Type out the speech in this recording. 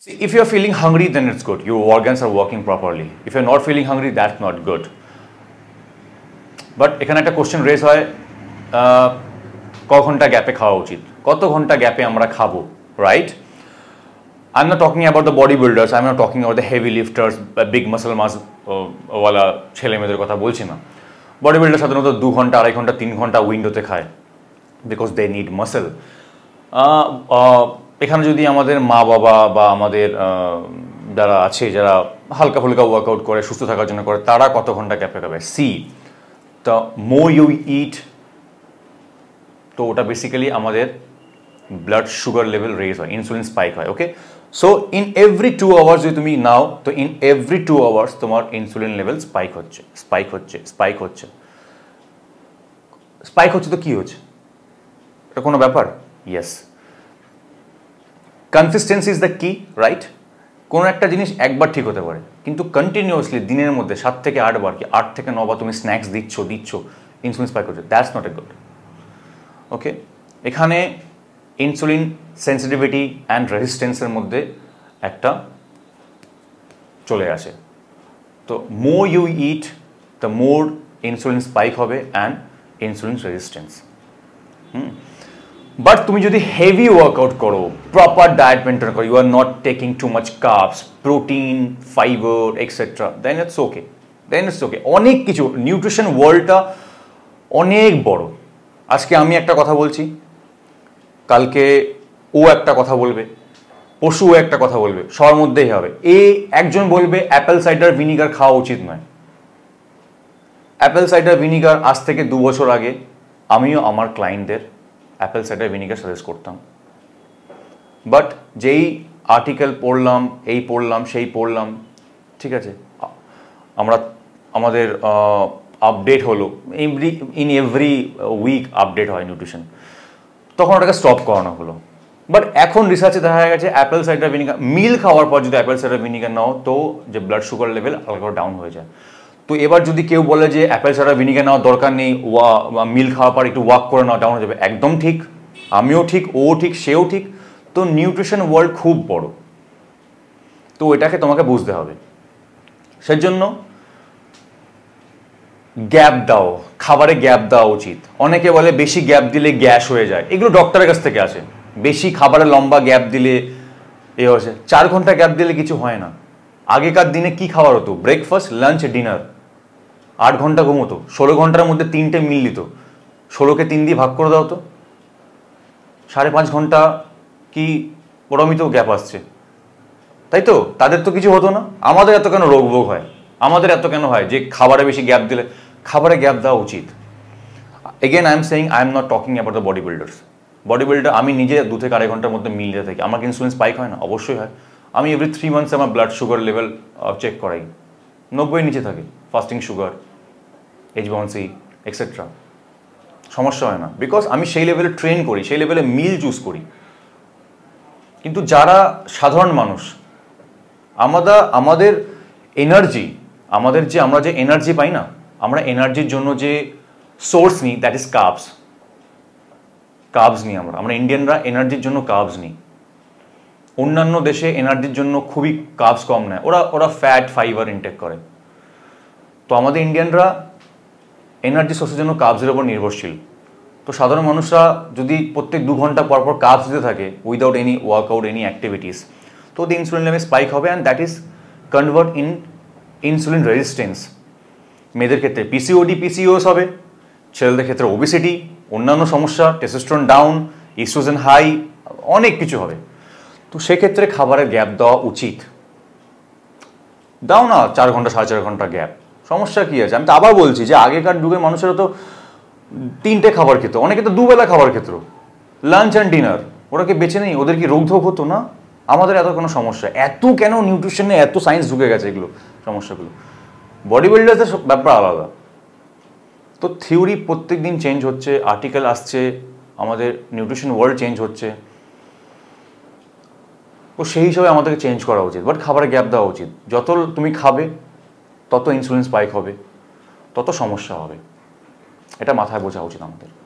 See, if you're feeling hungry, then it's good. Your organs are working properly. If you're not feeling hungry, that's not good. But এখানে একটা question raise হয় ক ঘন্টা গ্যাপে খাওয়া উচিত কত ঘন্টা গ্যাপে আমরা খাবো right I am not talking about the body builders I am not talking about the heavy lifters big muscle mass ওয়ালা ছেলে মেয়েদের কথা বলছি না বডি বিল্ডার সাধারণত দু ঘন্টা আড়াই ঘন্টা তিন ঘন্টা উইন্ডোতে খায় বিকজ দে নিড মাসেল এখানে যদি আমাদের মা বাবা বা আমাদের যারা আছে যারা হালকা ফুলকা ওয়ার্কআউট করে সুস্থ থাকার জন্য করে তারা কত ঘন্টা ক্যাপে খাবে see the more you eat তো ওটা বেসিক্যালি আমাদের ব্লাড সুগার লেভেল রেজ হয় ইনসুলিন স্পাইক হয় okay so in every two hours যদি তুমি নাও তো ইন এভরি টু আওয়ার্স তোমার ইনসুলিন লেভেল স্পাইক হচ্ছে স্পাইক হচ্ছে স্পাইক হচ্ছে স্পাইক হচ্ছে তো কী হচ্ছে এটা কোনো ব্যাপার yes consistency is the key right কোনো একটা জিনিস একবার ঠিক হতে পারে কিন্তু কন্টিনিউয়াসলি দিনের মধ্যে সাত থেকে আটবার কি আট থেকে নবার তুমি স্ন্যাক্স দিচ্ছ দিচ্ছ ইনসুলিন স্পাইক করছো that's not a good okay এখানে ইনসুলিন সেন্সিটিভিটি অ্যান্ড রেজিস্টেন্সের মধ্যে একটা চলে আসে তো more you eat the more insulin spike হবে and insulin resistance hmm but তুমি যদি হেভি ওয়ার্কআউট করো প্রপার ডায়েট মেনটেন করো you are not taking too much carbs protein fiber extra then it's okay then it's okay অনেক কিছু nutrition ওয়ার্ল্ডটা অনেক বড় আজকে আমি একটা কথা বলছি কালকে ও একটা কথা বলবে পশু একটা কথা বলবে সবার মধ্যেই হবে এ একজন বলবে অ্যাপেল সাইডার ভিনিগার খাওয়া উচিত নয় অ্যাপেল সাইডার ভিনিগার আজ থেকে দু বছর আগে আমিও আমার ক্লায়েন্টদের অ্যাপেল সাইডার ভিনিগার সাজেস্ট করতাম বাট যেই আর্টিকেল পড়লাম এই পড়লাম সেই পড়লাম ঠিক আছে আমরা আমাদের আপডেট হলো every in every week update হয় নিউট্রিশন তখন ওটাকে স্টপ করানো হলো বাট এখন রিসার্চে দেখা গেছে অ্যাপেল সাইডার ভিনিগার মিল খাওয়ার পর যদি অ্যাপেল সাইডার ভিনিগার নাও তো যে ব্লাড সুগার লেভেল আলাদা করে ডাউন হয়ে যায় তো এবার যদি কেউ বলে যে অ্যাপেল সারা ভিনিগার নেওয়ার দরকার নেই ওয়া মিল খাওয়ার পর একটু ওয়াক করে নেওয়া ডাউন যাবে একদম ঠিক আমিও ঠিক ও ঠিক সেও ঠিক তো নিউট্রিশন ওয়ার্ল্ড খুব বড় তো এটাকে তোমাকে বুঝতে হবে সেজন্য গ্যাপ দাও খাবারে গ্যাপ দেওয়া উচিত অনেকে বলে বেশি গ্যাপ দিলে গ্যাস হয়ে যায় এগুলো ডক্টরের কাছ থেকে আসে বেশি খাবারে লম্বা গ্যাপ দিলে এ হয়েছে চার ঘন্টা গ্যাপ দিলে কিছু হয় না আগেকার দিনে কি খাবার হতো ব্রেকফাস্ট লাঞ্চ ডিনার আট ঘন্টা ঘুমোতো ষোলো ঘন্টার মধ্যে তিনটে মিল দিত ষোলোকে তিন দিয়ে ভাগ করে দাও তো সাড়ে পাঁচ ঘন্টা কি ওরমই তো গ্যাপ আসছে তাই তো তাদের তো কিছু হতো না আমাদের এত কেন রোগ ভোগ হয় আমাদের এত কেন হয় যে খাবারে বেশি গ্যাপ দিলে খাবারে গ্যাপ দেওয়া উচিত again I am saying I am not talking about the body builders body builder আমি নিজে দু থেকে আড়াই ঘন্টার মধ্যে মিল দিয়ে থাকি আমার ইনসুলিন স্পাইক হয় না অবশ্যই হয় আমি এভরি থ্রি মান্থস আমার ব্লাড সুগার লেভেল চেক করাই নব্বই নিচে থাকে fasting sugar H C extra সমস্যা হয় না বিকজ আমি সেই লেভেলে ট্রেন করি সেই লেভেলে মিল চুজ করি কিন্তু যারা সাধারণ মানুষ আমাদের আমাদের এনার্জি আমাদের যে আমরা যে এনার্জি পাই না আমরা এনার্জির জন্য যে সোর্স নিই দ্যাট ইজ কাবস কাবস নিই আমরা আমরা ইন্ডিয়ানরা এনার্জির জন্য কাবস নিই অন্যান্য দেশে এনার্জির জন্য খুবই কাবস কম নেয় ওরা ওরা ফ্যাট ফাইবার ইনটেক করে তো আমাদের ইন্ডিয়ানরা এনার্জি সোর্সের জন্য কাবজের ওপর নির্ভরশীল তো সাধারণ মানুষরা যদি প্রত্যেক দু ঘন্টা পর পর কাবস দিতে থাকে without any workout any activities তো দি ইনসুলিন লেভেল স্পাইক হবে and that is convert in insulin resistance মেয়েদের ক্ষেত্রে পিসিওডি পিসিওস হবে ছেলেদের ক্ষেত্রে ওবিসিটি অন্যান্য সমস্যা টেস্টোস্ট্রন ডাউন ইস্ট্রোজেন হাই অনেক কিছু হবে তো সেক্ষেত্রে খাবারের গ্যাপ দেওয়া উচিত দাও না চার ঘন্টা সাড়ে চার ঘন্টা গ্যাপ সমস্যা কী আছে আমি তো আবার বলছি যে আগেকার যুগে মানুষেরা তো তিনটে খাবার খেত অনেকে তো দুবেলা খাবার খেত লাঞ্চ অ্যান্ড ডিনার ওরা কি বেছে নেই ওদের কি রোগধোগ হতো না আমাদের এত কোনো সমস্যা এত কেন নিউট্রিশনে এত সায়েন্স ঢুকে গেছে এগুলো সমস্যাগুলো বডি বিল্ডার্সের ব্যাপার আলাদা তো থিওরি প্রত্যেক দিন চেঞ্জ হচ্ছে আর্টিকেল আসছে আমাদের নিউট্রিশন ওয়ার্ল্ড চেঞ্জ হচ্ছে তো সেই হিসাবে আমাদেরকে চেঞ্জ করা উচিত বাট খাবারে গ্যাপ দেওয়া উচিত যত তুমি খাবে তত ইনসুলিন স্পাইক হবে তত সমস্যা হবে এটা মাথায় বোঝা উচিত আমাদের